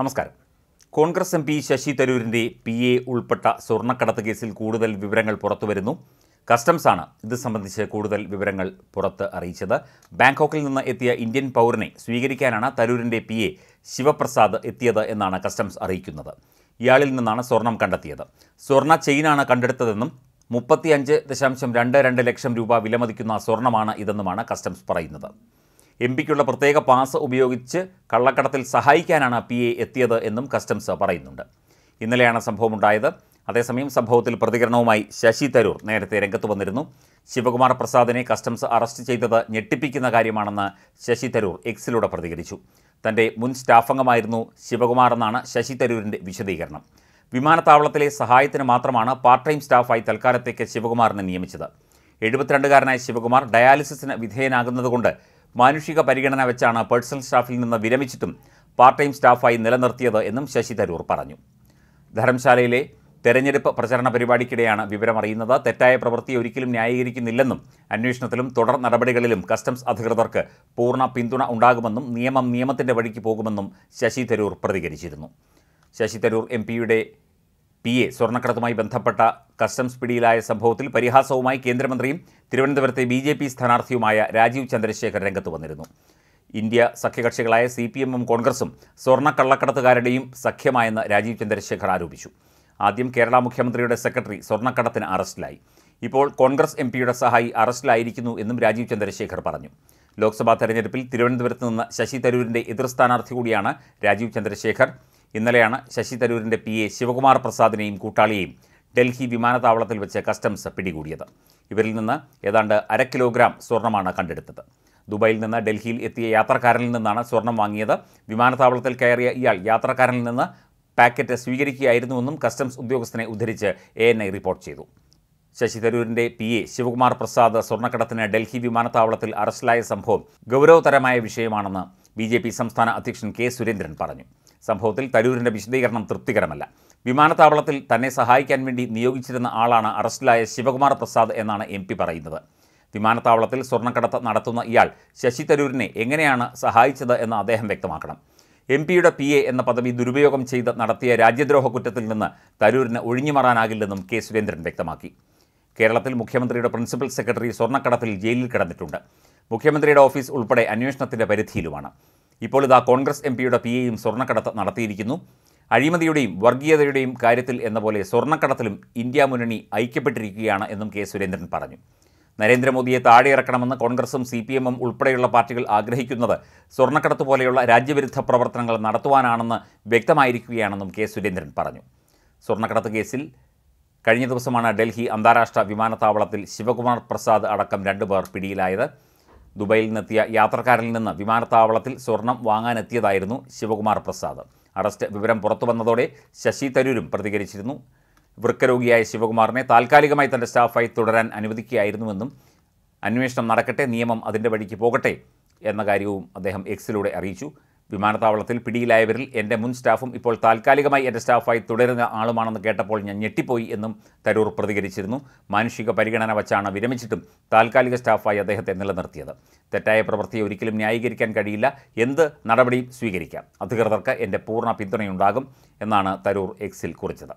നമസ്കാരം Congress M P Shashi തരൂരിൻ്റെ P A ഉൾപ്പെട്ട സ്വർണ്ണക്കടത്ത് കേസിൽ കൂടുതൽ വിവരങ്ങൾ പുറത്തുവരുന്നു കസ്റ്റംസാണ് ഇത് സംബന്ധിച്ച് കൂടുതൽ വിവരങ്ങൾ പുറത്ത് അറിയിച്ചത് ബാങ്കോക്കിൽ നിന്ന് എത്തിയ ഇന്ത്യൻ പൗരനെ സ്വീകരിക്കാനാണ് തരൂരിൻ്റെ പി എ ശിവപ്രസാദ് എത്തിയത് എന്നാണ് കസ്റ്റംസ് അറിയിക്കുന്നത് ഇയാളിൽ നിന്നാണ് സ്വർണം കണ്ടെത്തിയത് സ്വർണ്ണ ചെയിനാണ് കണ്ടെടുത്തതെന്നും മുപ്പത്തിയഞ്ച് ദശാംശം രണ്ട് രണ്ട് ലക്ഷം രൂപ വിലമതിക്കുന്ന സ്വർണ്ണമാണ് ഇതെന്നുമാണ് കസ്റ്റംസ് പറയുന്നത് എം പിക്കുള്ള പ്രത്യേക പാസ് ഉപയോഗിച്ച് കള്ളക്കടത്തിൽ സഹായിക്കാനാണ് പി എ എത്തിയത് എന്നും കസ്റ്റംസ് പറയുന്നുണ്ട് ഇന്നലെയാണ് സംഭവമുണ്ടായത് അതേസമയം സംഭവത്തിൽ പ്രതികരണവുമായി ശശി തരൂർ നേരത്തെ രംഗത്ത് വന്നിരുന്നു ശിവകുമാർ പ്രസാദിനെ കസ്റ്റംസ് അറസ്റ്റ് ചെയ്തത് ഞെട്ടിപ്പിക്കുന്ന കാര്യമാണെന്ന് ശശി തരൂർ എക്സിലൂടെ പ്രതികരിച്ചു തൻ്റെ മുൻ സ്റ്റാഫംഗമായിരുന്നു ശിവകുമാർ എന്നാണ് ശശി തരൂരിൻ്റെ വിശദീകരണം വിമാനത്താവളത്തിലെ സഹായത്തിന് മാത്രമാണ് പാർട്ട് ടൈം സ്റ്റാഫായി തൽക്കാലത്തേക്ക് ശിവകുമാറിനെ നിയമിച്ചത് എഴുപത്തിരണ്ടുകാരനായ ശിവകുമാർ ഡയാലിസിസിന് വിധേയനാകുന്നതുകൊണ്ട് മാനുഷിക പരിഗണന വെച്ചാണ് പേഴ്സണൽ സ്റ്റാഫിൽ നിന്ന് വിരമിച്ചിട്ടും പാർട്ട് ടൈം സ്റ്റാഫായി നിലനിർത്തിയത് എന്നും ശശി തരൂർ പറഞ്ഞു ധർമ്മശാലയിലെ തെരഞ്ഞെടുപ്പ് പ്രചരണ പരിപാടിക്കിടെയാണ് വിവരമറിയുന്നത് തെറ്റായ പ്രവൃത്തി ഒരിക്കലും ന്യായീകരിക്കുന്നില്ലെന്നും അന്വേഷണത്തിലും തുടർ നടപടികളിലും കസ്റ്റംസ് അധികൃതർക്ക് പൂർണ്ണ പിന്തുണ ഉണ്ടാകുമെന്നും നിയമം നിയമത്തിൻ്റെ വഴിക്ക് പോകുമെന്നും ശശി തരൂർ പ്രതികരിച്ചിരുന്നു ശശി തരൂർ എം പിയുടെ പി എ സ്വർണ്ണക്കടത്തുമായി ബന്ധപ്പെട്ട കസ്റ്റംസ് പിടിയിലായ സംഭവത്തിൽ പരിഹാസവുമായി കേന്ദ്രമന്ത്രിയും തിരുവനന്തപുരത്തെ ബി ജെ പി സ്ഥാനാർത്ഥിയുമായ രാജീവ് ചന്ദ്രശേഖർ രംഗത്ത് വന്നിരുന്നു ഇന്ത്യ സഖ്യകക്ഷികളായ സി പി എമ്മും കോൺഗ്രസും സ്വർണ്ണക്കള്ളക്കടത്തുകാരുടെയും സഖ്യമായെന്ന് രാജീവ് ചന്ദ്രശേഖർ ആരോപിച്ചു ആദ്യം കേരള മുഖ്യമന്ത്രിയുടെ സെക്രട്ടറി സ്വർണ്ണക്കടത്തിന് അറസ്റ്റിലായി ഇപ്പോൾ കോൺഗ്രസ് എം പിയുടെ സഹായി അറസ്റ്റിലായിരിക്കുന്നു എന്നും രാജീവ് ചന്ദ്രശേഖർ പറഞ്ഞു ലോക്സഭാ തെരഞ്ഞെടുപ്പിൽ തിരുവനന്തപുരത്ത് നിന്ന് ശശി തരൂരിൻ്റെ എതിർ സ്ഥാനാർത്ഥി കൂടിയാണ് രാജീവ് ചന്ദ്രശേഖർ ഇന്നലെയാണ് ശശി തരൂരിൻ്റെ പി എ ശിവകുമാർ പ്രസാദിനെയും കൂട്ടാളിയെയും ഡൽഹി വിമാനത്താവളത്തിൽ വെച്ച് കസ്റ്റംസ് പിടികൂടിയത് ഇവരിൽ നിന്ന് ഏതാണ്ട് അര കിലോഗ്രാം സ്വർണമാണ് കണ്ടെടുത്തത് ദുബായിൽ നിന്ന് ഡൽഹിയിൽ എത്തിയ യാത്രക്കാരനിൽ നിന്നാണ് സ്വർണം വാങ്ങിയത് വിമാനത്താവളത്തിൽ കയറിയ ഇയാൾ യാത്രക്കാരനിൽ നിന്ന് പാക്കറ്റ് സ്വീകരിക്കുകയായിരുന്നുവെന്നും കസ്റ്റംസ് ഉദ്യോഗസ്ഥനെ ഉദ്ധരിച്ച് എ എൻ ഐ റിപ്പോർട്ട് ചെയ്തു ശശി തരൂരിന്റെ പി എ ശിവകുമാർ പ്രസാദ് സ്വർണ്ണക്കടത്തിന് ഡൽഹി വിമാനത്താവളത്തിൽ അറസ്റ്റിലായ സംഭവം ഗൗരവതരമായ വിഷയമാണെന്ന് ബി സംസ്ഥാന അധ്യക്ഷൻ കെ സുരേന്ദ്രൻ പറഞ്ഞു സംഭവത്തിൽ തരൂരിൻ്റെ വിശദീകരണം തൃപ്തികരമല്ല വിമാനത്താവളത്തിൽ തന്നെ സഹായിക്കാൻ വേണ്ടി നിയോഗിച്ചിരുന്ന ആളാണ് അറസ്റ്റിലായ ശിവകുമാർ പ്രസാദ് എന്നാണ് എം പറയുന്നത് വിമാനത്താവളത്തിൽ സ്വർണ്ണക്കടത്ത് നടത്തുന്ന ഇയാൾ ശശി തരൂരിനെ എങ്ങനെയാണ് സഹായിച്ചത് എന്ന് അദ്ദേഹം വ്യക്തമാക്കണം എം പിയുടെ പി എ എന്ന പദവി ദുരുപയോഗം ചെയ്ത് നടത്തിയ രാജ്യദ്രോഹ കുറ്റത്തിൽ നിന്ന് തരൂരിന് ഒഴിഞ്ഞുമാറാനാകില്ലെന്നും കെ സുരേന്ദ്രൻ വ്യക്തമാക്കി കേരളത്തിൽ മുഖ്യമന്ത്രിയുടെ പ്രിൻസിപ്പൽ സെക്രട്ടറി സ്വർണ്ണക്കടത്തിൽ ജയിലിൽ കിടന്നിട്ടുണ്ട് മുഖ്യമന്ത്രിയുടെ ഓഫീസ് ഉൾപ്പെടെ അന്വേഷണത്തിൻ്റെ പരിധിയിലുമാണ് ഇപ്പോൾ ഇതാ കോൺഗ്രസ് എം പിയുടെ പി എയും സ്വർണ്ണക്കടത്ത് നടത്തിയിരിക്കുന്നു അഴിമതിയുടെയും വർഗീയതയുടെയും കാര്യത്തിൽ എന്ന പോലെ സ്വർണ്ണക്കടത്തിലും ഇന്ത്യ മുന്നണി ഐക്യപ്പെട്ടിരിക്കുകയാണ് എന്നും കെ സുരേന്ദ്രൻ പറഞ്ഞു നരേന്ദ്രമോദിയെ താഴെയിറക്കണമെന്ന് കോൺഗ്രസും സി പി എമ്മും ഉൾപ്പെടെയുള്ള പാർട്ടികൾ ആഗ്രഹിക്കുന്നത് സ്വർണ്ണക്കടത്ത് പോലെയുള്ള രാജ്യവിരുദ്ധ പ്രവർത്തനങ്ങൾ നടത്തുവാനാണെന്ന് വ്യക്തമായിരിക്കുകയാണെന്നും കെ സുരേന്ദ്രൻ പറഞ്ഞു സ്വർണ്ണക്കടത്ത് കേസിൽ കഴിഞ്ഞ ദിവസമാണ് ഡൽഹി അന്താരാഷ്ട്ര വിമാനത്താവളത്തിൽ ശിവകുമാർ പ്രസാദ് അടക്കം രണ്ടുപേർ പിടിയിലായത് ദുബൈയിൽ നിന്നെത്തിയ യാത്രക്കാരിൽ നിന്ന് വിമാനത്താവളത്തിൽ സ്വർണം വാങ്ങാനെത്തിയതായിരുന്നു ശിവകുമാർ പ്രസാദ് അറസ്റ്റ് വിവരം പുറത്തു വന്നതോടെ ശശി തരൂരും പ്രതികരിച്ചിരുന്നു വൃക്കരോഗിയായ ശിവകുമാറിനെ താൽക്കാലികമായി തൻ്റെ സ്റ്റാഫായി തുടരാൻ അനുവദിക്കുകയായിരുന്നുവെന്നും അന്വേഷണം നടക്കട്ടെ നിയമം അതിൻ്റെ വഴിക്ക് പോകട്ടെ എന്ന കാര്യവും അദ്ദേഹം എക്സിലൂടെ അറിയിച്ചു വിമാനത്താവളത്തിൽ പിടിയിലായവരിൽ എൻ്റെ മുൻ സ്റ്റാഫും ഇപ്പോൾ താൽക്കാലികമായി എൻ്റെ സ്റ്റാഫായി തുടരുന്ന ആളുമാണെന്ന് കേട്ടപ്പോൾ ഞാൻ ഞെട്ടിപ്പോയി എന്നും തരൂർ പ്രതികരിച്ചിരുന്നു മാനുഷിക പരിഗണന വച്ചാണ് വിരമിച്ചിട്ടും താൽക്കാലിക സ്റ്റാഫായി അദ്ദേഹത്തെ നിലനിർത്തിയത് തെറ്റായ പ്രവൃത്തി ഒരിക്കലും ന്യായീകരിക്കാൻ കഴിയില്ല എന്ത് നടപടിയും സ്വീകരിക്കാം അധികൃതർക്ക് എൻ്റെ പൂർണ്ണ പിന്തുണയുണ്ടാകും എന്നാണ് തരൂർ എക്സിൽ കുറിച്ചത്